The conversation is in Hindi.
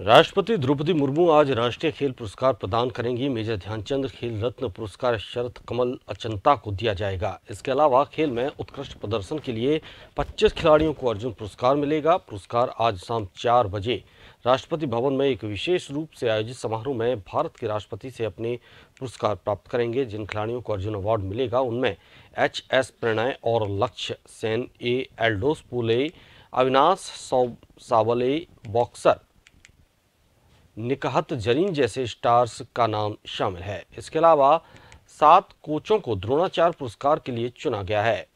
राष्ट्रपति द्रौपदी मुर्मू आज राष्ट्रीय खेल पुरस्कार प्रदान करेंगी मेजर ध्यानचंद खेल रत्न पुरस्कार शरत कमल अचंता को दिया जाएगा इसके अलावा खेल में उत्कृष्ट प्रदर्शन के लिए 25 खिलाड़ियों को अर्जुन पुरस्कार मिलेगा पुरस्कार आज शाम चार बजे राष्ट्रपति भवन में एक विशेष रूप से आयोजित समारोह में भारत के राष्ट्रपति से अपने पुरस्कार प्राप्त करेंगे जिन खिलाड़ियों को अर्जुन अवार्ड मिलेगा उनमें एच एस प्रणय और लक्ष्य सेन ए एल्डोस पुले अविनाश सावले बॉक्सर निकहत जरीन जैसे स्टार्स का नाम शामिल है इसके अलावा सात कोचों को द्रोणाचार्य पुरस्कार के लिए चुना गया है